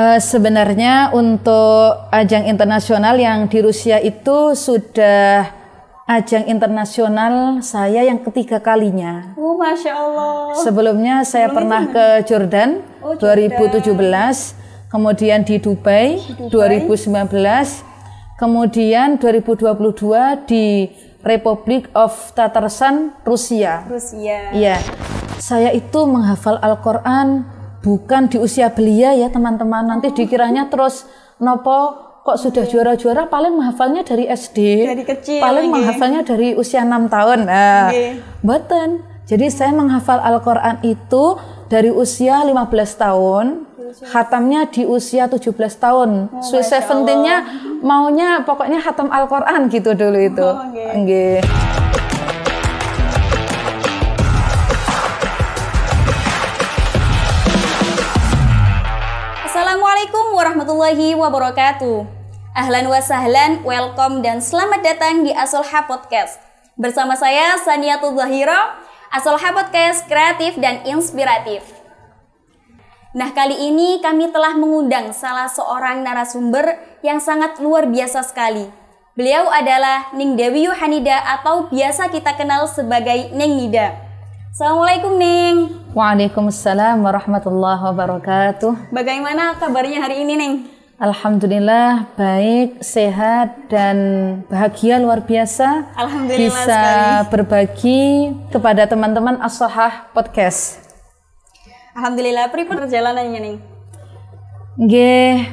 Uh, sebenarnya untuk ajang internasional yang di Rusia itu sudah ajang internasional saya yang ketiga kalinya. Oh, masya Allah. Sebelumnya saya Sebelum pernah ke Jordan, oh, Jordan 2017, kemudian di Dubai, di Dubai 2019, kemudian 2022 di Republic of Tatarstan, Rusia. Rusia. Iya. Saya itu menghafal Al-Qur'an bukan di usia belia ya teman-teman nanti oh. dikiranya terus nopo kok sudah iya. juara-juara paling menghafalnya dari SD dari kecil paling okay. menghafalnya dari usia enam tahun nah button jadi saya menghafal Al-Quran itu dari usia 15 tahun ya. khatamnya di usia 17 tahun oh, Swiss maunya pokoknya khatam Al-Quran gitu dulu itu oh, okay. Okay. Assalamualaikum warahmatullahi wabarakatuh. Ahlan wa sahlan, welcome dan selamat datang di Asolha Podcast. Bersama saya Saniatul Zahira, Asolha Podcast kreatif dan inspiratif. Nah, kali ini kami telah mengundang salah seorang narasumber yang sangat luar biasa sekali. Beliau adalah Ning Dewi Yohanida atau biasa kita kenal sebagai Ning Nida. Assalamualaikum Ning. Waalaikumsalam warahmatullahi wabarakatuh. Bagaimana kabarnya hari ini Ning? Alhamdulillah baik, sehat dan bahagia luar biasa. Alhamdulillah bisa sekali. berbagi kepada teman-teman as Podcast. Alhamdulillah, pripun perjalanannya Ning? Nggih,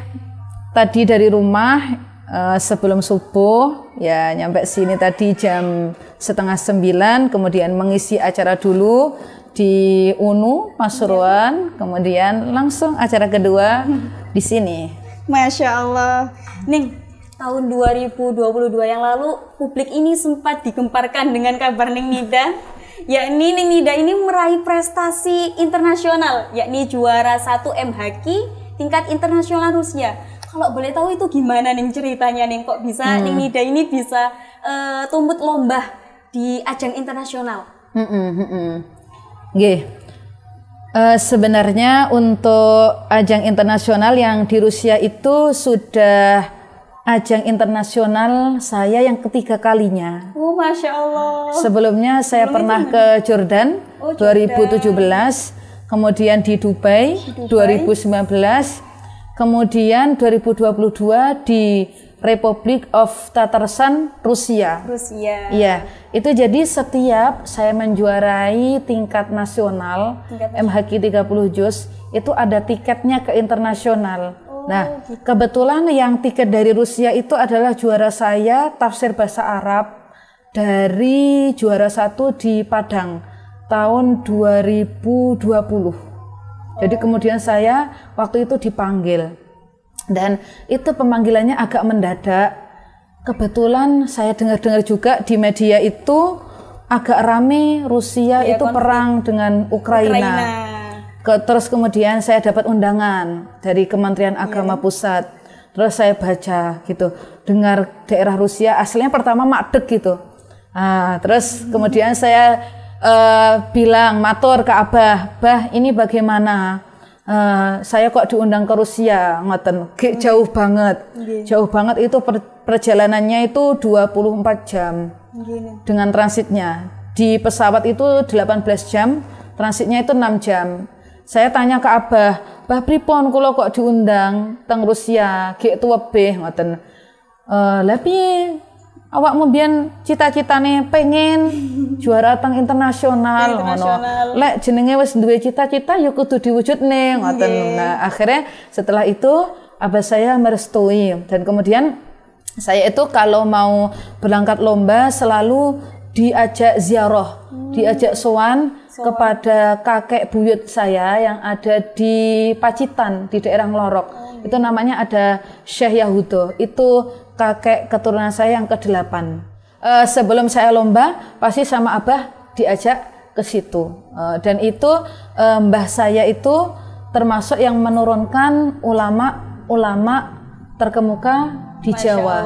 tadi dari rumah eh, sebelum subuh ya nyampe sini tadi jam setengah sembilan, kemudian mengisi acara dulu di UNU Pasuruan, kemudian langsung acara kedua di sini. Masya Allah, Ning, tahun 2022 yang lalu publik ini sempat digemparkan dengan kabar Ning Nida yakni Ning Nida ini meraih prestasi internasional yakni juara satu MHQ tingkat internasional Rusia kalau boleh tahu itu gimana nih ceritanya nih kok bisa hmm. Ning Nida ini bisa uh, tumbut lomba di ajang internasional. Mm -mm, mm -mm. Uh, sebenarnya untuk ajang internasional yang di Rusia itu sudah ajang internasional saya yang ketiga kalinya. Oh, masya Allah. Sebelumnya saya Belum pernah ke Jordan, oh, Jordan 2017, kemudian di Dubai, di Dubai 2019, kemudian 2022 di Republik of Tatarstan, Rusia. Rusia. Iya, itu jadi setiap saya menjuarai tingkat nasional, tingkat MHQ 30 juz, itu ada tiketnya ke internasional. Oh, nah, gitu. kebetulan yang tiket dari Rusia itu adalah juara saya tafsir bahasa Arab dari juara satu di Padang tahun 2020. Jadi oh. kemudian saya waktu itu dipanggil dan itu pemanggilannya agak mendadak. Kebetulan saya dengar-dengar juga di media itu agak rame Rusia ya, itu perang dengan Ukraina. Ukraina. terus kemudian saya dapat undangan dari Kementerian iya. Agama ya. Pusat. Terus saya baca gitu, dengar daerah Rusia aslinya pertama makdek gitu. Nah, terus hmm. kemudian saya uh, bilang matur ke Abah, "Bah, ini bagaimana?" Uh, saya kok diundang ke Rusia ngoten hmm. jauh banget yeah. jauh banget itu per, perjalanannya itu 24 jam yeah. dengan transitnya di pesawat itu 18 jam transitnya itu 6 jam saya tanya ke Abah Bah pripon kula kok diundang teng Rusia gek tuwebeh ngoten uh, lah piye awak mbiyen cita-citane pengen juara tang internasional ngono. Lek jenenge wes dua cita-cita yuk ya kudu diwujud neng. Okay. Iya. Nah, akhirnya setelah itu abah saya merestui dan kemudian saya itu kalau mau berangkat lomba selalu diajak ziarah, hmm. diajak sowan kepada kakek buyut saya yang ada di Pacitan di daerah Ngelorok. Hmm. Itu namanya ada Syekh Yahudo. Itu kakek keturunan saya yang ke-8. Uh, sebelum saya lomba, pasti sama Abah diajak ke situ. Uh, dan itu uh, mbah saya itu termasuk yang menurunkan ulama-ulama terkemuka di Masya Jawa.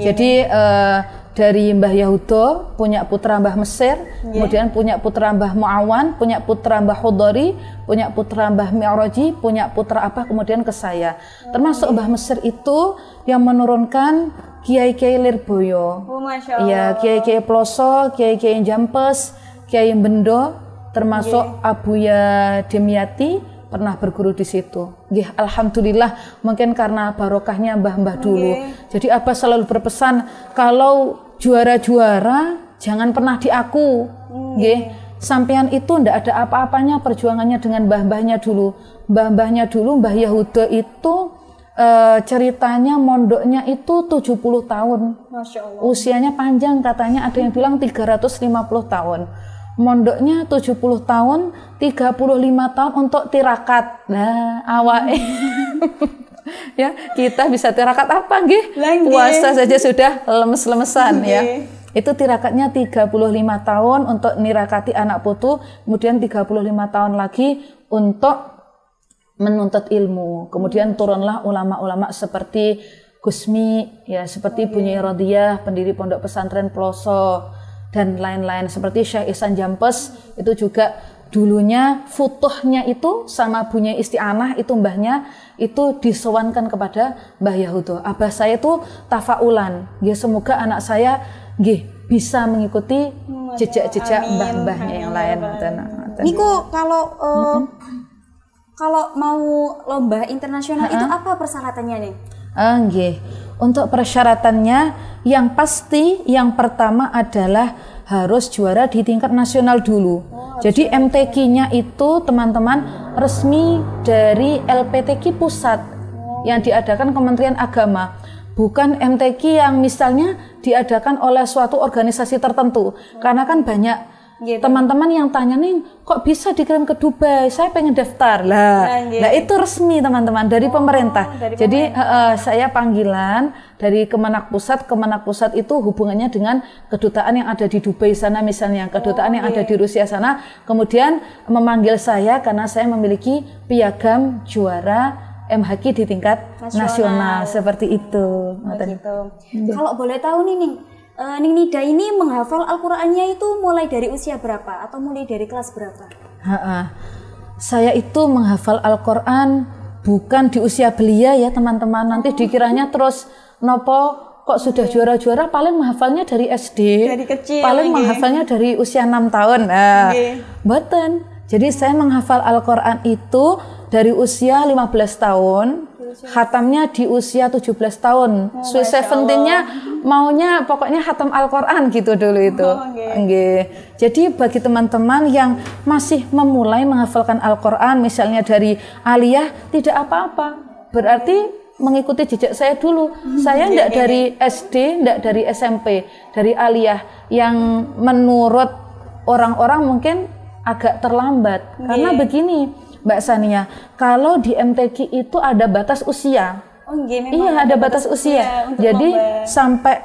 Jadi uh, dari Mbah Yahudo, punya putra Mbah Mesir, yeah. kemudian punya putra Mbah Muawan, punya putra Mbah Hodori, punya putra Mbah Mi'roji, punya putra apa, kemudian ke saya. Termasuk Mbah Mesir itu yang menurunkan Kiai-Kiai Lirboyo. Oh, Ya, Kiai-Kiai Ploso, Kiai-Kiai Jampes, Kiai Bendo, termasuk yeah. Abuya Demiati pernah berguru di situ. Gih, alhamdulillah mungkin karena barokahnya mbah-mbah dulu. Jadi apa selalu berpesan kalau juara-juara jangan pernah diaku. Hmm. Nggih. Sampean itu ndak ada apa-apanya perjuangannya dengan mbah-mbahnya dulu. Mbah-mbahnya dulu Mbah Yahuda itu e, ceritanya mondoknya itu 70 tahun. Masya Allah. Usianya panjang katanya ada yang bilang 350 tahun. Mondoknya 70 tahun, 35 tahun untuk tirakat. Nah, awak hmm. ya kita bisa tirakat apa nggih puasa saja sudah lemes-lemesan ya itu tirakatnya 35 tahun untuk nirakati anak putu kemudian 35 tahun lagi untuk menuntut ilmu kemudian turunlah ulama-ulama seperti Gusmi ya seperti okay. Oh, iya. Bunyi Rodiah pendiri pondok pesantren Ploso dan lain-lain seperti Syekh Isan Jampes itu juga dulunya futuhnya itu sama punya isti'anah itu mbahnya itu disewankan kepada Mbah Yahudo. Abah saya itu tafaulan. Ya semoga anak saya gih bisa mengikuti jejak-jejak mbah-mbahnya yang lain. Niko kalau uh, mm -hmm. kalau mau lomba internasional ha -ha. itu apa persyaratannya nih? Uh, ah, gih Untuk persyaratannya yang pasti yang pertama adalah harus juara di tingkat nasional dulu. Oh, Jadi MTQ-nya itu teman-teman resmi dari LPTQ pusat oh. yang diadakan Kementerian Agama. Bukan MTQ yang misalnya diadakan oleh suatu organisasi tertentu. Oh. Karena kan banyak gitu. teman-teman yang tanya nih kok bisa dikirim ke Dubai saya pengen daftar lah nah, nah gitu. nah itu resmi teman-teman dari oh, pemerintah jadi pemerintah. Uh, saya panggilan dari Kemenak Pusat Kemenak Pusat itu hubungannya dengan kedutaan yang ada di Dubai sana misalnya oh, kedutaan oh, yang gitu. ada di iya. Rusia sana kemudian memanggil saya karena saya memiliki piagam juara MHQ di tingkat nasional, nasional seperti itu. Oh, gitu. Hmm. Kalau boleh tahu nih, Ning, uh, Ning ini menghafal Al-Qur'annya itu mulai dari usia berapa atau mulai dari kelas berapa? Ha -ha. Saya itu menghafal Al-Qur'an bukan di usia belia ya teman-teman. Nanti oh. dikiranya terus nopo kok sudah iya. juara-juara paling menghafalnya dari SD. Dari kecil. Paling okay. menghafalnya dari usia 6 tahun. Nah, okay. Beten. Jadi saya menghafal Al-Qur'an itu dari usia 15 tahun hatamnya di usia 17 tahun. Oh, Sweet maunya pokoknya hatam Al-Qur'an gitu dulu itu. Oh, okay. okay. Jadi bagi teman-teman yang masih memulai menghafalkan Al-Qur'an misalnya dari aliyah tidak apa-apa. Berarti mengikuti jejak saya dulu. Hmm, saya enggak dari SD, enggak dari SMP, dari aliyah yang menurut orang-orang mungkin agak terlambat. Okay. Karena begini, Mbak Sania, kalau di MTQ itu ada batas usia. Oh, iya, gini, iya, ada, ada batas, batas usia. usia Jadi lomba. sampai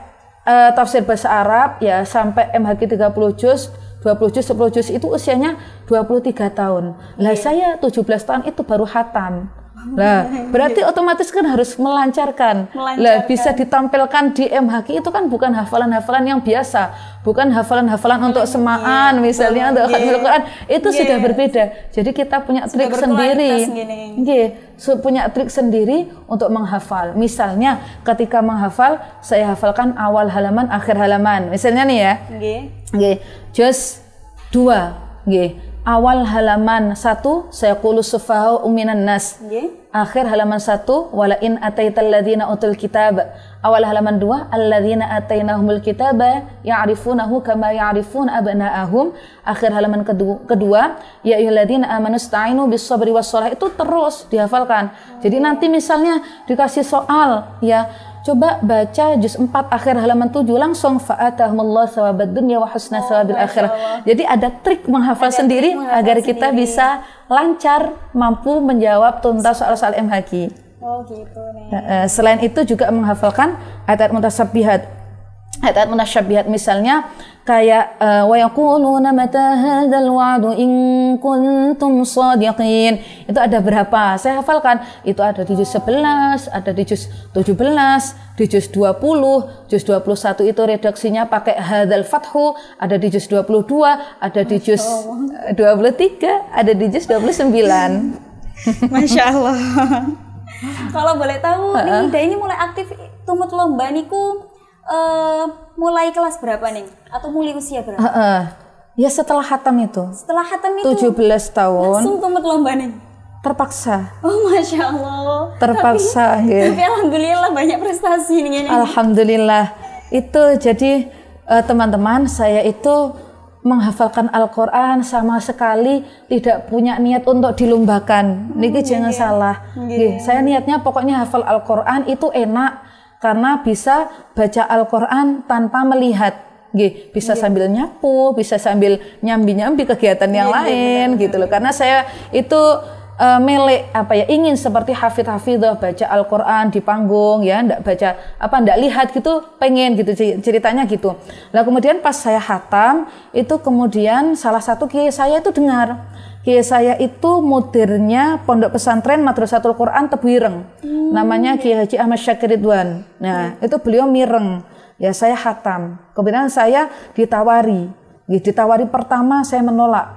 uh, tafsir bahasa Arab ya sampai MHQ 30 juz 20 juz, 10 juz itu usianya 23 tahun. Lah yeah. saya 17 tahun itu baru hatam. Oh, lah, iya, iya. berarti otomatis kan harus melancarkan. Lah, bisa ditampilkan di MHQ itu kan bukan hafalan-hafalan yang biasa, bukan hafalan-hafalan oh, untuk iya. semaan yeah. misalnya untuk yeah. Al-Qur'an, itu yeah. sudah berbeda. Jadi kita punya sudah trik sendiri. Nggih, so, punya trik sendiri untuk menghafal. Misalnya ketika menghafal, saya hafalkan awal halaman, akhir halaman. Misalnya nih ya. Nggih. G, just dua, g. Awal halaman satu saya kulu sufahau uminan nas. Nggih. Akhir halaman satu wala in ataital ladzina utul kitab. Awal halaman dua alladzina atainahumul kitaba ya'rifunahu kama ya'rifun abna'ahum. Akhir halaman kedua, kedua ya ayyuhalladzina amanu bis sabri was itu terus dihafalkan. Jadi nanti misalnya dikasih soal ya Coba baca juz 4 akhir halaman 7 langsung fa'atahumullah sawabat dunia wa husna oh, sawabil akhirah. Jadi ada trik menghafal ada sendiri trik menghafal agar sendiri. kita bisa lancar mampu menjawab tuntas soal-soal MHQ. Oh gitu nih. Selain itu juga menghafalkan ayat-ayat mutasabihat ayat-ayat munasyabihat misalnya kayak eh, wa yaquluna mata hadzal wa'du in kuntum shadiqin. Itu ada berapa? Saya hafalkan. Itu ada di juz 11, ada di juz 17, di juz 20, juz 21 itu redaksinya pakai hadzal fathu, ada di juz 22, ada di juz 23, ada di juz 29. Masya Allah. Kalau boleh tahu, nih, ini mulai aktif tumut lomba niku uh, mulai kelas berapa nih? Atau mulai usia berapa? Uh, uh. Ya setelah hatam itu. Setelah hatam itu. 17 tahun. Langsung tumbet lomba nih. Terpaksa. Oh masya Allah. Terpaksa. Tapi, ya. tapi alhamdulillah banyak prestasi nih. Alhamdulillah itu jadi eh, teman-teman uh, saya itu menghafalkan Al-Quran sama sekali tidak punya niat untuk dilombakan. Hmm, Niki hmm, jangan iya. salah. Iya. Saya niatnya pokoknya hafal Al-Quran itu enak karena bisa baca Al-Qur'an tanpa melihat Gih, bisa yeah. sambil nyapu, bisa sambil nyambi-nyambi kegiatan yang yeah, iya, lain yeah, gitu loh. Karena saya itu uh, melek apa ya ingin seperti hafid hafidah baca Al-Quran di panggung ya ndak baca apa ndak lihat gitu pengen gitu ceritanya gitu lah kemudian pas saya hatam itu kemudian salah satu kiai saya itu dengar Kiai saya itu mutirnya pondok pesantren Madrasatul Quran Tebuireng. Hmm. Namanya Kiai Haji Ahmad Syakiridwan. Nah, hmm. itu beliau mireng. Ya saya hatam. Kemudian saya ditawari. Ya, ditawari pertama saya menolak.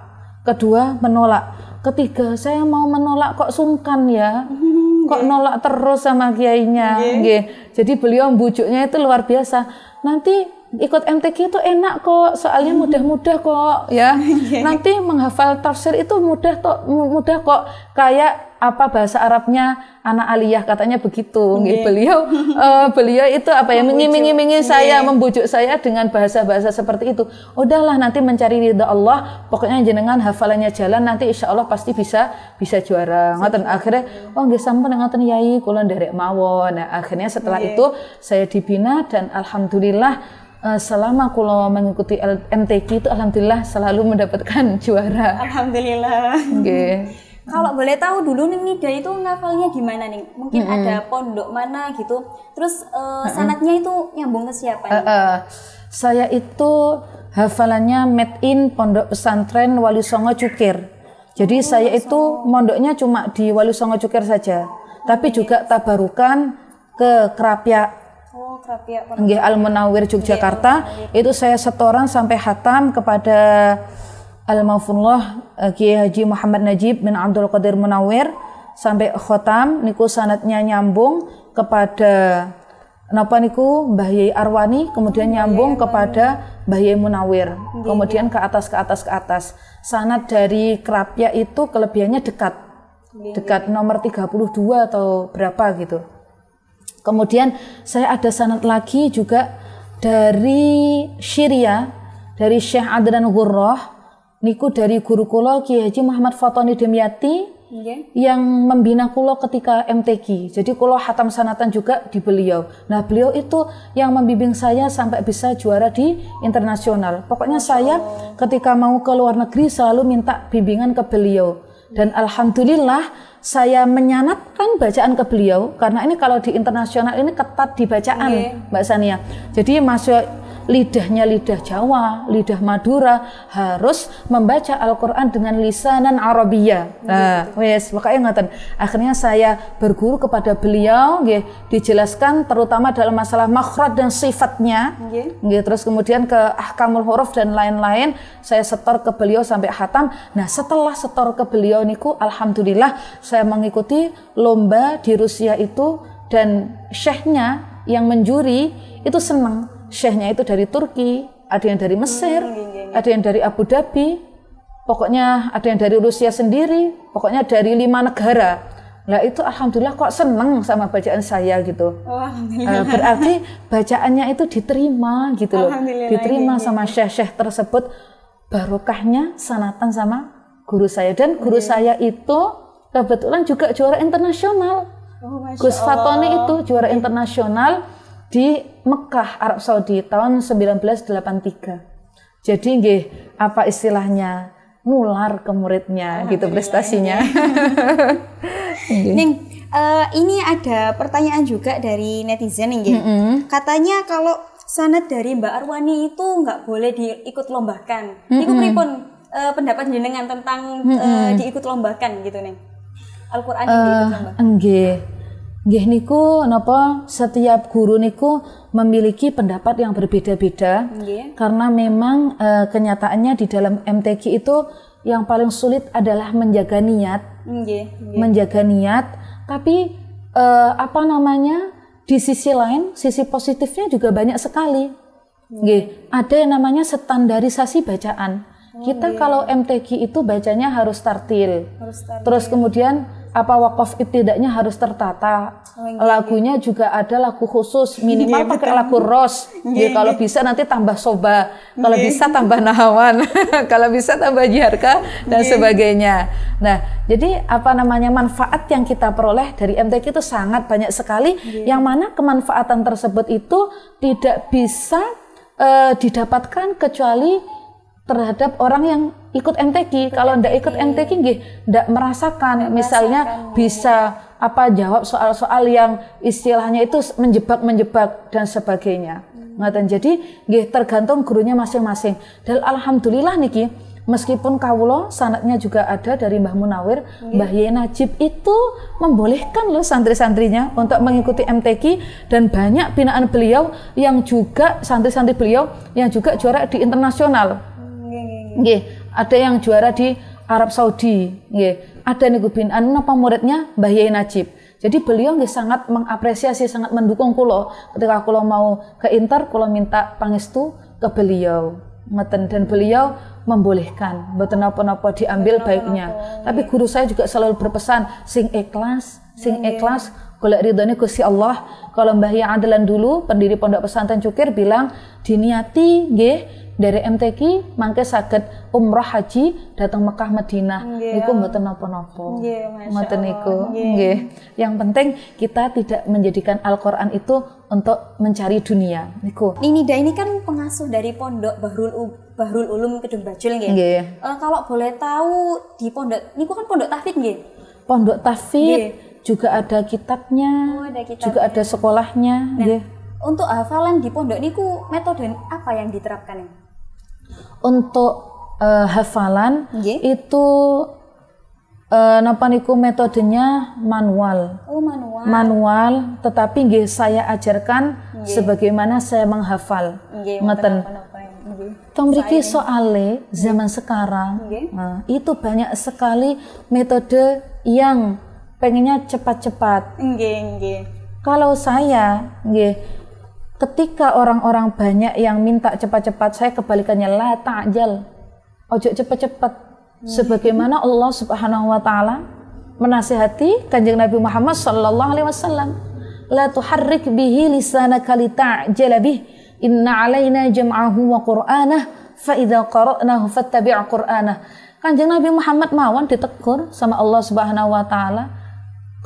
Kedua menolak. Ketiga saya mau menolak kok sungkan ya. Hmm, kok ya. nolak terus sama kiainya. Ya. Jadi beliau bujuknya itu luar biasa. Nanti ikut MTQ itu enak kok, soalnya hmm. mudah-mudah kok ya. Iya. Nanti menghafal tafsir itu mudah kok, mudah kok. Kayak apa bahasa Arabnya anak aliyah katanya begitu. Okay. Iya. Beliau uh, beliau itu apa ya mengiming imingi iya, saya, membujuk saya dengan bahasa-bahasa seperti itu. Udahlah nanti mencari ridha Allah, pokoknya jenengan hafalannya jalan nanti insya Allah pasti bisa bisa juara. Ngoten akhirnya oh nggih sampun ngoten yai kula nderek mawon. Nah, akhirnya setelah okay. itu saya dibina dan alhamdulillah Eh, selama aku kulo mengikuti MTQ itu alhamdulillah selalu mendapatkan juara. Alhamdulillah. Okay. Kalau boleh tahu dulu nih Nida itu ngafalnya gimana nih? Mungkin -hmm. ada pondok mana gitu. Terus uh, sanatnya itu nyambung ke siapa Uh, uh, saya itu hafalannya made in pondok pesantren Wali Songo Cukir. Jadi oh, saya itu mondoknya cuma di Wali Songo Cukir saja. Tapi oh, iya. juga tabarukan ke Kerapia Hingga oh, Nggih Al Munawir Yogyakarta. Iya, itu saya setoran sampai hatam kepada Al Mafunullah eh, Kiai Haji Muhammad Najib bin Abdul Qadir Munawir sampai khotam niku sanatnya nyambung kepada napa niku Mbah Yai Arwani kemudian nyambung kepada Mbah Yai Munawir kemudian ke atas ke atas ke atas sanat dari kerapia itu kelebihannya dekat dekat nomor 32 atau berapa gitu Kemudian saya ada sanat lagi juga dari Syria dari Syekh Adnan Gurroh, niku dari guru kula Kiai Haji Muhammad Fatoni Demyati okay. yang membina kula ketika MTQ. Jadi kula hatam sanatan juga di beliau. Nah, beliau itu yang membimbing saya sampai bisa juara di internasional. Pokoknya saya ketika mau ke luar negeri selalu minta bimbingan ke beliau. Dan alhamdulillah saya menyanatkan bacaan ke beliau karena ini kalau di internasional ini ketat dibacaan okay. Mbak Sania. Jadi masuk lidahnya lidah Jawa, lidah Madura harus membaca Al-Qur'an dengan lisanan Arabia. Nah, wes makanya ngatain Akhirnya saya berguru kepada beliau nggih dijelaskan terutama dalam masalah makhraj dan sifatnya. Nggih. terus kemudian ke ahkamul huruf dan lain-lain saya setor ke beliau sampai hatam. Nah, setelah setor ke beliau niku alhamdulillah saya mengikuti lomba di Rusia itu dan syekhnya yang menjuri itu senang syekhnya itu dari Turki, ada yang dari Mesir, hmm, iya, iya, iya. ada yang dari Abu Dhabi, pokoknya ada yang dari Rusia sendiri, pokoknya dari lima negara. Nah itu alhamdulillah kok seneng sama bacaan saya gitu. Oh, eh, Berarti bacaannya itu diterima gitu loh. Diterima sama syekh-syekh tersebut barokahnya sanatan sama guru saya dan guru okay. saya itu kebetulan juga juara internasional. Oh, Gus Fatoni itu juara internasional di Mekah Arab Saudi tahun 1983. Jadi nggih apa istilahnya nular ke muridnya gitu prestasinya. Ning uh, ini ada pertanyaan juga dari netizen nggih. Mm -hmm. Katanya kalau sanad dari Mbak Arwani itu nggak boleh diikut lombakan. Mm -hmm. Iku pripun uh, pendapat jenengan tentang mm -hmm. uh, diikut lombakan gitu nih? Al-Qur'an uh, diikut lombakan. Nggih. Nggih niku napa setiap guru niku memiliki pendapat yang berbeda-beda karena memang e, kenyataannya di dalam MTQ itu yang paling sulit adalah menjaga niat. Menjaga niat, tapi e, apa namanya? di sisi lain sisi positifnya juga banyak sekali. ada yang namanya standarisasi bacaan. Oh, Kita kalau MTQ itu bacanya harus tartil. Harus tartil. Terus kemudian apa wakaf tidaknya harus tertata. Oh, iya, iya. Lagunya juga ada lagu khusus, minimal yeah, pakai lagu ros. Iya, yeah. kalau bisa nanti tambah soba, kalau bisa tambah nahawan, kalau bisa tambah jiharka dan sebagainya. Nah, jadi apa namanya manfaat yang kita peroleh dari MTQ itu sangat banyak sekali yang mana kemanfaatan tersebut itu tidak bisa uh, didapatkan kecuali terhadap orang yang ikut MTQ. kalau ndak ikut MTQ nggih ndak merasakan misalnya merasakan, bisa apa jawab soal-soal yang istilahnya itu menjebak-menjebak dan sebagainya. Hmm. dan Jadi nggih tergantung gurunya masing-masing. Dan alhamdulillah niki meskipun kawulo sanatnya juga ada dari Mbah Munawir, hmm. Mbah Yena Najib itu membolehkan loh santri-santrinya untuk mengikuti MTQ dan banyak binaan beliau yang juga santri-santri beliau yang juga juara di internasional. Hmm, iya, iya, nggih ada yang juara di Arab Saudi nggih ada niku bin anu napa muridnya Mbah Yai Najib jadi beliau nggih sangat mengapresiasi sangat mendukung kulo ketika kulo mau ke Inter kulo minta pangestu ke beliau ngeten dan beliau membolehkan mboten napa-napa diambil baiknya napa. tapi guru saya juga selalu berpesan sing ikhlas sing ikhlas golek ridhone Gusti Allah kalau Mbah Yai Adlan dulu pendiri pondok pesantren Cukir bilang diniati nggih dari MTQ mangke sakit umroh haji datang Mekah Madinah yeah. niku mboten napa-napa mboten niku nggih yang penting kita tidak menjadikan Al-Qur'an itu untuk mencari dunia niku da ini kan pengasuh dari pondok Bahrul Bahrul Ulum Kedung Bajul nggih yeah. uh, eh, kalau boleh tahu di pondok niku kan pondok tahfidz nggih pondok tahfidz juga ada kitabnya oh, ada kitabnya. juga ada sekolahnya nah, untuk hafalan di pondok niku metode apa yang diterapkan untuk uh, hafalan yeah. itu uh, napa niku metodenya manual. Oh, manual. Manual, tetapi nggih saya ajarkan yeah. sebagaimana saya menghafal. Nggih, ngeten. Tomriki soale zaman yeah. sekarang. Yeah. Nah, itu banyak sekali metode yang pengennya cepat-cepat. Nggih, nggih. Kalau saya nggih ketika orang-orang banyak yang minta cepat-cepat saya kebalikannya la ta'jal ojo cepat-cepat sebagaimana Allah Subhanahu wa taala menasihati Kanjeng Nabi Muhammad sallallahu alaihi wasallam la tuharrik bihi lisanaka ta'jal bih inna alaina jam'ahu wa qur'anah fa idza qara'nahu fattabi' qur'anah Kanjeng Nabi Muhammad mawon ditegur sama Allah Subhanahu wa taala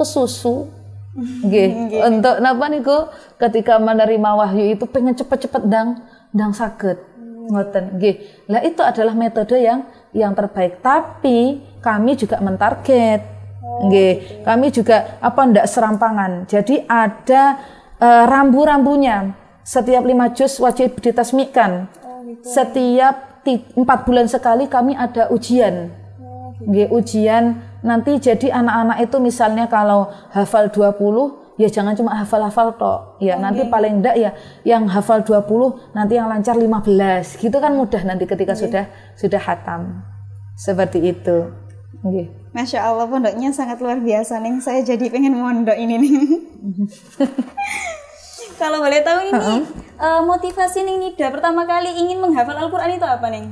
kesusu Nggih, untuk napa niku ketika menerima wahyu itu pengen cepet-cepet dang dang sakit. Hmm. Ngoten. Nggih. Lah itu adalah metode yang yang terbaik, tapi kami juga mentarget. Oke, Oh, gitu ya. Kami juga apa ndak serampangan. Jadi ada uh, rambu-rambunya. Setiap lima juz wajib ditasmikan. Oh, gitu. Ya. Setiap empat bulan sekali kami ada ujian. Oh, gitu. ujian nanti jadi anak-anak itu misalnya kalau hafal 20 ya jangan cuma hafal-hafal tok. Ya okay. nanti paling enggak ya yang hafal 20 nanti yang lancar 15. Gitu kan mudah nanti ketika okay. Iya. sudah sudah hatam. Seperti itu. Okay. Masya Allah pondoknya sangat luar biasa nih. Saya jadi pengen mondok ini nih. kalau boleh tahu ini uh -huh. Uh, motivasi Ning Nida pertama kali ingin menghafal Al-Qur'an itu apa nih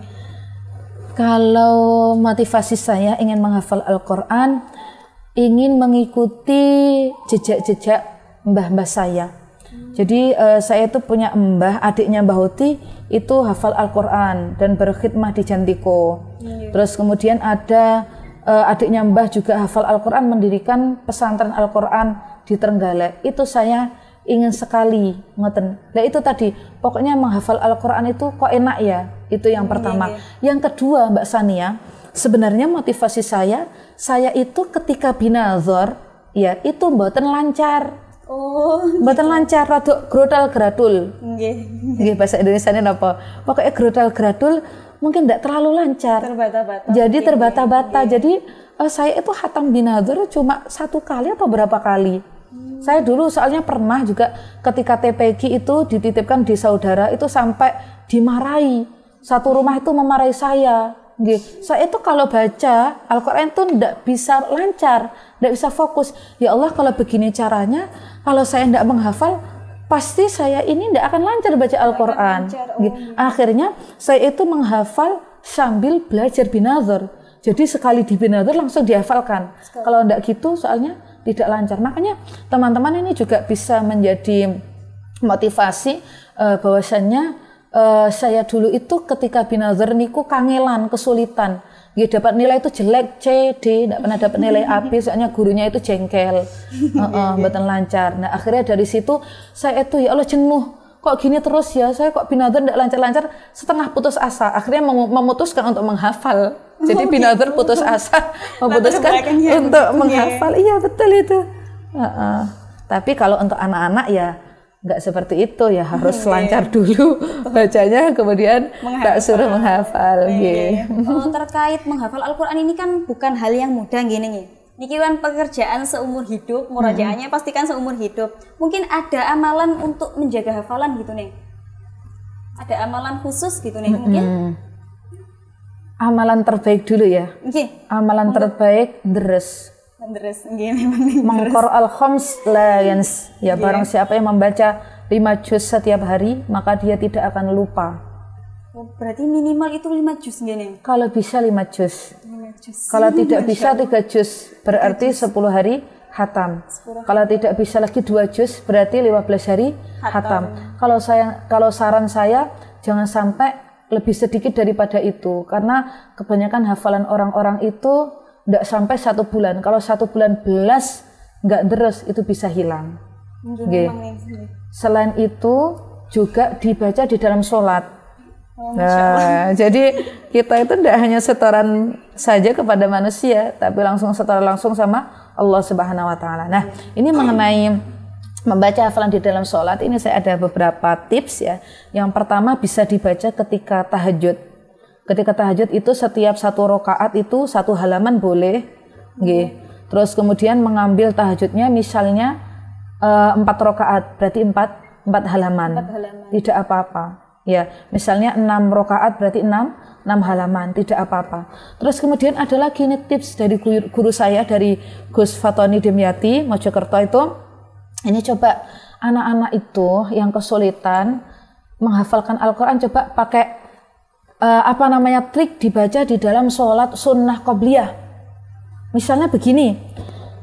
kalau motivasi saya ingin menghafal Al-Quran, ingin mengikuti jejak-jejak mbah-mbah saya. Jadi uh, saya itu punya mbah, adiknya Mbah Huti itu hafal Al-Quran dan berkhidmah di Jantiko. Iya. Terus kemudian ada uh, adiknya Mbah juga hafal Al-Quran, mendirikan pesantren Al-Quran di Trenggalek. Itu saya ingin sekali ngoten. Nah itu tadi pokoknya menghafal Al-Qur'an itu kok enak ya. Itu yang pertama. Iya, iya. Yang kedua Mbak Sania, sebenarnya motivasi saya saya itu ketika binazor ya itu mboten lancar. Oh, gitu. mboten lancar rada grotal gradul. Nggih. Nggih bahasa Indonesianya napa? Pokoknya grotal gradul mungkin tidak terlalu lancar. Terbata-bata. Jadi iya, terbata-bata. Jadi uh, saya itu hatam binazor cuma satu kali atau berapa kali saya dulu soalnya pernah juga ketika TPG itu dititipkan di saudara itu sampai dimarahi. Satu rumah itu memarahi saya. gitu Saya itu kalau baca Al-Qur'an itu tidak bisa lancar, tidak bisa fokus. Ya Allah kalau begini caranya, kalau saya tidak menghafal pasti saya ini tidak akan lancar baca Al-Qur'an. Gitu. Akhirnya saya itu menghafal sambil belajar binazor. Jadi sekali di binazar langsung dihafalkan. Sekali. Kalau tidak gitu soalnya tidak lancar. Makanya teman-teman ini juga bisa menjadi motivasi uh, bahwasannya uh, saya dulu itu ketika binazer niku kangelan, kesulitan. Ya dapat nilai itu jelek C, D, tidak pernah dapat nilai A, B, soalnya gurunya itu jengkel, uh, uh, buatan lancar. Nah akhirnya dari situ saya itu ya Allah jenuh, kok gini terus ya, saya kok binatang tidak lancar-lancar, setengah putus asa. Akhirnya memutuskan untuk menghafal jadi oh, Binozer gitu. putus asa memutuskan iya, untuk menghafal. Iya betul itu. Uh -uh. Tapi kalau untuk anak-anak ya nggak seperti itu ya harus okay. Iya. lancar dulu bacanya kemudian tak suruh menghafal Yeah. Iya, oh, terkait menghafal Al-Qur'an ini kan bukan hal yang mudah gini nih Niki kan pekerjaan seumur hidup, murajaahnya hmm. pastikan seumur hidup. Mungkin ada amalan untuk menjaga hafalan gitu nih. Ada amalan khusus gitu nih mungkin. Hmm. Amalan terbaik dulu ya. Amalan terbaik deres. Deres gini Mengkor al khoms lions. Ya Gye. barang siapa yang membaca lima juz setiap hari, maka dia tidak akan lupa. Oh, berarti minimal itu lima juz gini. Kalau bisa lima juz. Kalau tidak bisa tiga juz, berarti sepuluh hari hatam. Kalau tidak bisa lagi dua juz, berarti lima belas hari hatam. hatam. Kalau saya kalau saran saya jangan sampai lebih sedikit daripada itu karena kebanyakan hafalan orang-orang itu tidak sampai satu bulan. Kalau satu bulan belas nggak terus itu bisa hilang. Okay. Ya, Selain itu juga dibaca di dalam sholat. Oh, nah, jadi kita itu tidak hanya setoran saja kepada manusia, tapi langsung setoran langsung sama Allah Subhanahu Wa Taala. Nah, ini mengenai membaca hafalan di dalam sholat ini saya ada beberapa tips ya. Yang pertama bisa dibaca ketika tahajud. Ketika tahajud itu setiap satu rokaat itu satu halaman boleh. Gitu. Terus kemudian mengambil tahajudnya misalnya eh, empat rokaat berarti empat empat halaman. halaman. Tidak apa-apa. Ya, misalnya enam rokaat berarti enam enam halaman, tidak apa-apa. Terus kemudian ada lagi nih tips dari guru, guru saya dari Gus Fatoni Demyati Mojokerto itu ini coba anak-anak itu yang kesulitan menghafalkan Al-Quran coba pakai uh, apa namanya trik dibaca di dalam sholat sunnah qobliyah. Misalnya begini,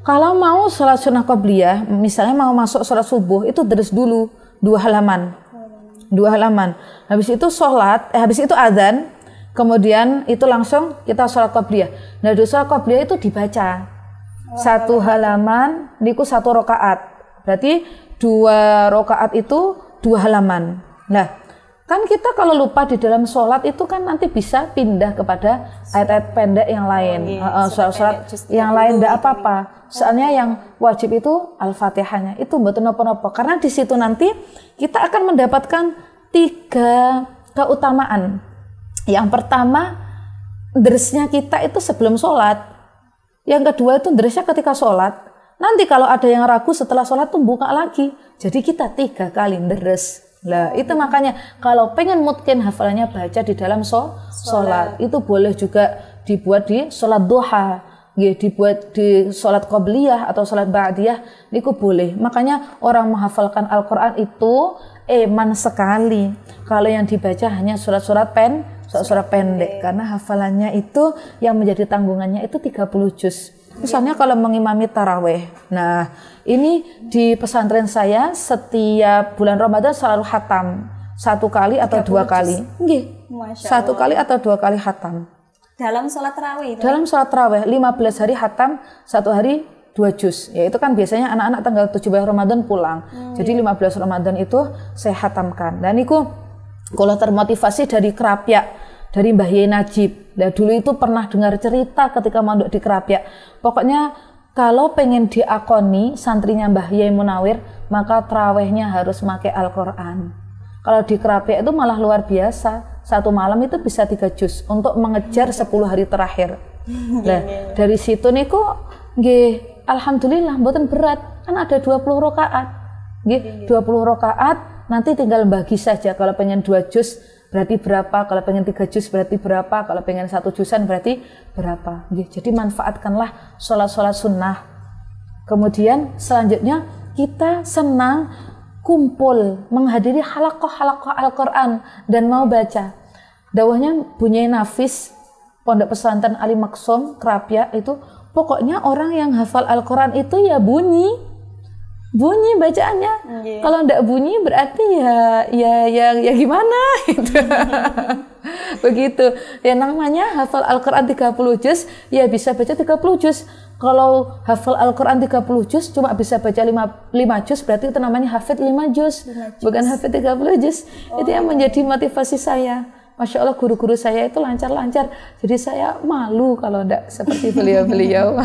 kalau mau sholat sunnah qobliyah, misalnya mau masuk sholat subuh itu terus dulu dua halaman, dua halaman. Habis itu sholat, eh, habis itu azan kemudian itu langsung kita sholat qobliyah. Nah, dosa sholat qobliyah itu dibaca satu halaman, niku satu rokaat Berarti dua rokaat itu dua halaman. Nah, kan kita kalau lupa di dalam sholat itu kan nanti bisa pindah kepada ayat-ayat pendek yang lain, oh, iya. surat-surat yang lain, tidak gitu ya. apa-apa. Soalnya yang wajib itu al-fatihahnya itu betul nopo-nopo. Karena di situ nanti kita akan mendapatkan tiga keutamaan. Yang pertama, dresnya kita itu sebelum sholat. Yang kedua itu dresnya ketika sholat Nanti kalau ada yang ragu setelah sholat tuh buka lagi. Jadi kita tiga kali deres. Lah itu makanya kalau pengen mungkin hafalannya baca di dalam so sholat. sholat. Itu boleh juga dibuat di sholat duha. Ya, dibuat di sholat qobliyah atau sholat ba'diyah Itu boleh makanya orang menghafalkan Al-Quran itu eman sekali kalau yang dibaca hanya surat-surat pen surat-surat pendek karena hafalannya itu yang menjadi tanggungannya itu 30 juz Misalnya kalau mengimami taraweh. Nah, ini di pesantren saya setiap bulan Ramadan selalu hatam satu kali atau dua kali. Nggih. Satu kali atau dua kali hatam. Dalam sholat taraweh. itu? Ya? Dalam sholat taraweh lima belas hari hatam, satu hari dua juz ya itu kan biasanya anak-anak tanggal tujuh belas Ramadan pulang hmm, jadi iya. belas Ramadan itu saya hatamkan dan itu kalau termotivasi dari kerapiak dari Mbah Yai Najib. Nah, dulu itu pernah dengar cerita ketika mandok di Kerapia. Pokoknya kalau pengen diakoni santrinya Mbah Yai Munawir, maka trawehnya harus pakai Al-Quran. Kalau di Kerapia itu malah luar biasa. Satu malam itu bisa tiga jus untuk mengejar sepuluh hari terakhir. Nah, iya, iya. dari situ nih kok, gih alhamdulillah buatan berat. Kan ada 20 rokaat. Gih, 20 rokaat nanti tinggal bagi saja kalau pengen dua jus berarti berapa, kalau pengen tiga jus berarti berapa, kalau pengen satu jusan berarti berapa. Ya, jadi manfaatkanlah sholat-sholat sunnah. Kemudian selanjutnya kita senang kumpul menghadiri halakoh-halakoh Al-Quran dan mau baca. Dawahnya punya nafis, pondok pesantren Ali Maksum, Kerapia itu pokoknya orang yang hafal Al-Quran itu ya bunyi bunyi bacaannya. Yeah. Kalau ndak bunyi berarti ya ya ya ya gimana gitu. Begitu. Ya namanya hafal Al-Qur'an 30 juz, ya bisa baca 30 juz. Kalau hafal Al-Qur'an 30 juz cuma bisa baca 5 5 juz berarti itu namanya hafid 5 juz, bukan hafid 30 juz. Oh. Itu yang menjadi motivasi saya. Masya Allah guru-guru saya itu lancar-lancar. Jadi saya malu kalau ndak seperti beliau-beliau.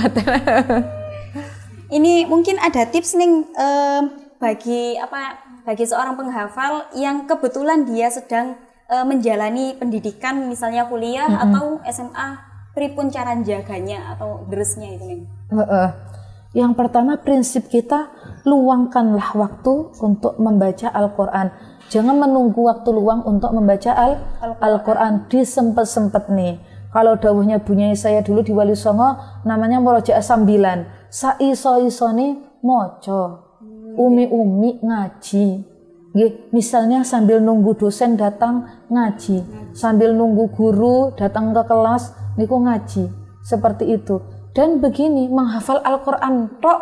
Ini mungkin ada tips nih eh, bagi apa bagi seorang penghafal yang kebetulan dia sedang eh, menjalani pendidikan misalnya kuliah mm -hmm. atau SMA pripun cara jaganya atau deresnya itu nih. Uh -uh. Yang pertama prinsip kita luangkanlah waktu untuk membaca Al-Qur'an. Jangan menunggu waktu luang untuk membaca Al- Al-Qur'an, Al disempet-sempet nih kalau dawuhnya bunyai saya dulu di Wali Songo namanya Moroja Sambilan. iso nih moco. Umi-umi ngaji. Nggih, misalnya sambil nunggu dosen datang ngaji, sambil nunggu guru datang ke kelas niku ngaji. Seperti itu. Dan begini menghafal Al-Qur'an tok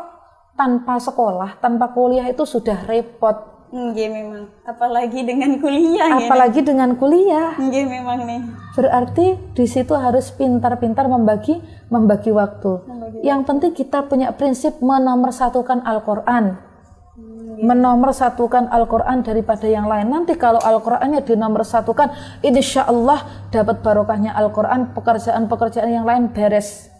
tanpa sekolah, tanpa kuliah itu sudah repot Iya memang, apalagi dengan kuliah. Ya. Apalagi ya, dengan kuliah. Iya memang nih. Berarti di situ harus pintar-pintar membagi membagi waktu. Membagi. Yang penting kita punya prinsip menomorsatukan Al-Qur'an. Menomor ya. menomorsatukan Al-Quran daripada yang lain nanti kalau Al-Qurannya satukan, insya Allah dapat barokahnya Al-Quran pekerjaan-pekerjaan yang lain beres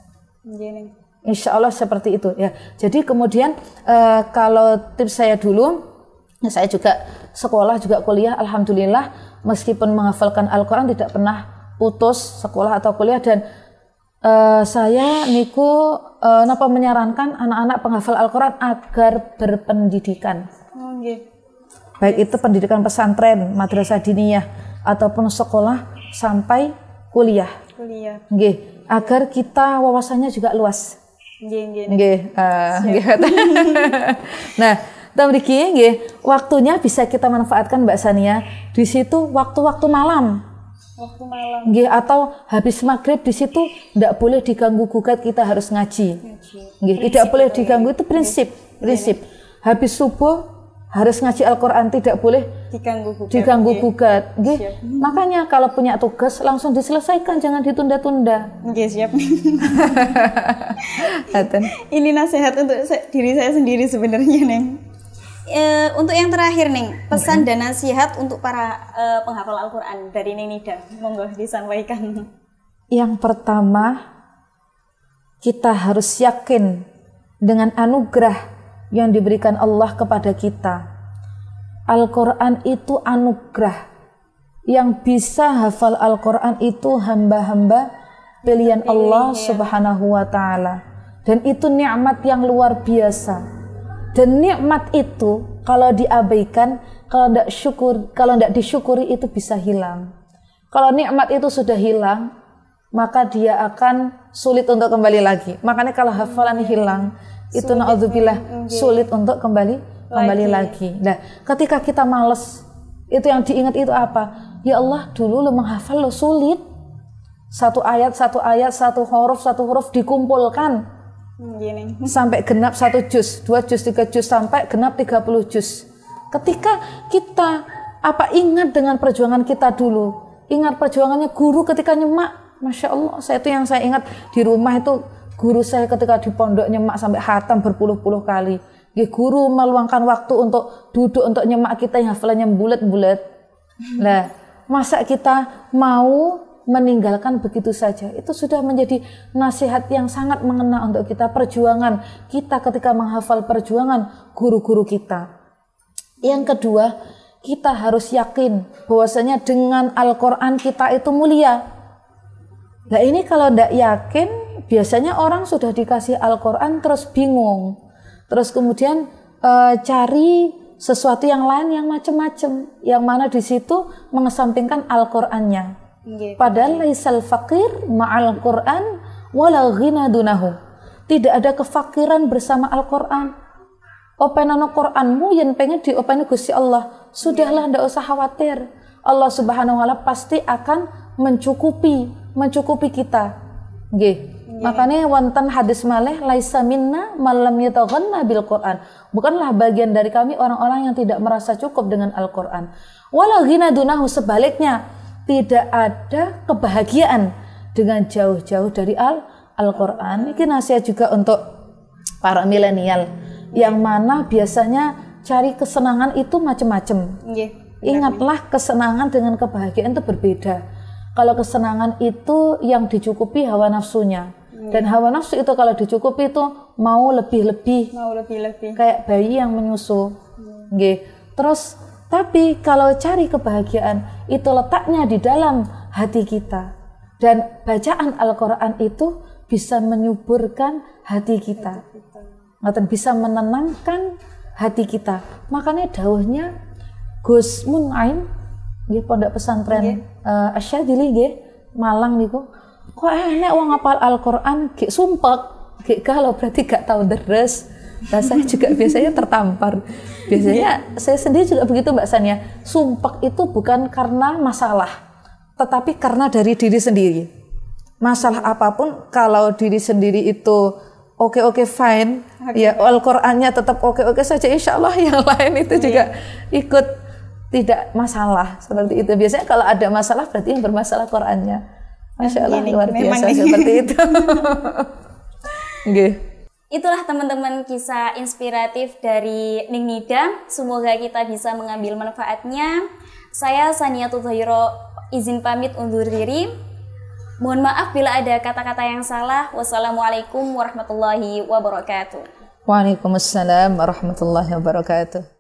insya Allah seperti itu ya jadi kemudian uh, kalau tips saya dulu Nah saya juga sekolah juga kuliah alhamdulillah meskipun menghafalkan Al-Qur'an tidak pernah putus sekolah atau kuliah dan uh, saya niku uh, napa menyarankan anak-anak penghafal Al-Qur'an agar berpendidikan. okay. Oh, Baik itu pendidikan pesantren, madrasah diniyah ataupun sekolah sampai kuliah. Kuliah. Nggih, agar kita wawasannya juga luas. Nggih, nggih. Nggih, eh, nah, kita mriki nggih, waktunya bisa kita manfaatkan Mbak Sania di situ waktu-waktu malam. Waktu malam. Gih, atau habis maghrib di situ tidak boleh diganggu gugat kita harus ngaji. Gih, tidak boleh diganggu itu prinsip, iya. prinsip. Habis subuh harus ngaji Al-Quran tidak boleh diganggu gugat. Diganggu iya. gugat. Makanya kalau punya tugas langsung diselesaikan, jangan ditunda-tunda. Nggih, siap. Ini nasihat untuk diri saya sendiri sebenarnya, Neng e, untuk yang terakhir nih pesan dan nasihat untuk para e, penghafal Al-Quran dari Nenida monggo disampaikan. Yang pertama kita harus yakin dengan anugerah yang diberikan Allah kepada kita. Al-Quran itu anugerah yang bisa hafal Al-Quran itu hamba-hamba pilihan Allah ya. Subhanahu wa Ta'ala, dan itu nikmat yang luar biasa dan nikmat itu kalau diabaikan, kalau tidak syukur, kalau tidak disyukuri itu bisa hilang. Kalau nikmat itu sudah hilang, maka dia akan sulit untuk kembali lagi. Makanya kalau hafalan hilang, itu naudzubillah sulit untuk kembali kembali lagi. lagi. Nah, ketika kita males, itu yang diingat itu apa? Ya Allah, dulu lo menghafal lo sulit. Satu ayat, satu ayat, satu huruf, satu huruf dikumpulkan Gini. Sampai genap satu jus, dua jus, tiga jus, sampai genap tiga puluh jus. Ketika kita apa ingat dengan perjuangan kita dulu, ingat perjuangannya guru ketika nyemak, masya Allah, saya itu yang saya ingat di rumah itu guru saya ketika di pondok nyemak sampai hatam berpuluh-puluh kali. Ya, guru meluangkan waktu untuk duduk untuk nyemak kita yang hafalannya bulat-bulat. Nah, masa kita mau meninggalkan begitu saja. Itu sudah menjadi nasihat yang sangat mengena untuk kita perjuangan kita ketika menghafal perjuangan guru-guru kita. Yang kedua, kita harus yakin bahwasanya dengan Al-Qur'an kita itu mulia. Nah, ini kalau tidak yakin, biasanya orang sudah dikasih Al-Qur'an terus bingung. Terus kemudian e, cari sesuatu yang lain yang macam-macam, yang mana di situ mengesampingkan Al-Qur'annya. Padahal laisal fakir ma'al Qur'an wala ghina dunahu. Tidak ada kefakiran bersama Al-Qur'an. Openano Qur'anmu yang pengen diopeni Gusti Allah. Sudahlah ndak usah khawatir. Allah Subhanahu wa taala pasti akan mencukupi, mencukupi kita. Nggih. Makanya wonten hadis malih laisa minna malam yataghanna bil Qur'an. Bukanlah bagian dari kami orang-orang yang tidak merasa cukup dengan Al-Qur'an. Wala ghina dunahu sebaliknya tidak ada kebahagiaan dengan jauh-jauh dari Al Al-Qur'an. Ini nasihat juga untuk para milenial yang mana biasanya cari kesenangan itu macam-macam. Iya, Ingatlah kesenangan dengan kebahagiaan itu berbeda. Kalau kesenangan itu yang dicukupi hawa nafsunya. Iya. Dan hawa nafsu itu kalau dicukupi itu mau lebih-lebih. Mau lebih-lebih. Kayak bayi yang menyusu. Yeah. Terus tapi kalau cari kebahagiaan itu letaknya di dalam hati kita. Dan bacaan Al-Qur'an itu bisa menyuburkan hati kita. Atau bisa menenangkan hati kita. Makanya dawahnya Gus Munain, dia pondok pesantren uh, Asyadili nggih Malang niku. Kok enak uang ngapal Al-Qur'an kayak sumpah. kayak galau berarti gak tahu deres Nah, saya juga biasanya tertampar. Biasanya saya sendiri juga begitu Mbak Sanya. sumpah itu bukan karena masalah, tetapi karena dari diri sendiri. Masalah apapun kalau diri sendiri itu oke okay, oke okay, fine, okay. ya Al-Qur'annya tetap oke oke saja insya Allah yang lain itu iya. juga ikut tidak masalah seperti itu. Biasanya kalau ada masalah berarti yang bermasalah Qur'annya. Masya Allah luar biasa seperti itu. Okay. Itulah teman-teman kisah inspiratif dari Ning Nida. Semoga kita bisa mengambil manfaatnya. Saya Sania Tutohiro izin pamit undur diri. Mohon maaf bila ada kata-kata yang salah. Wassalamualaikum warahmatullahi wabarakatuh. Waalaikumsalam warahmatullahi wabarakatuh.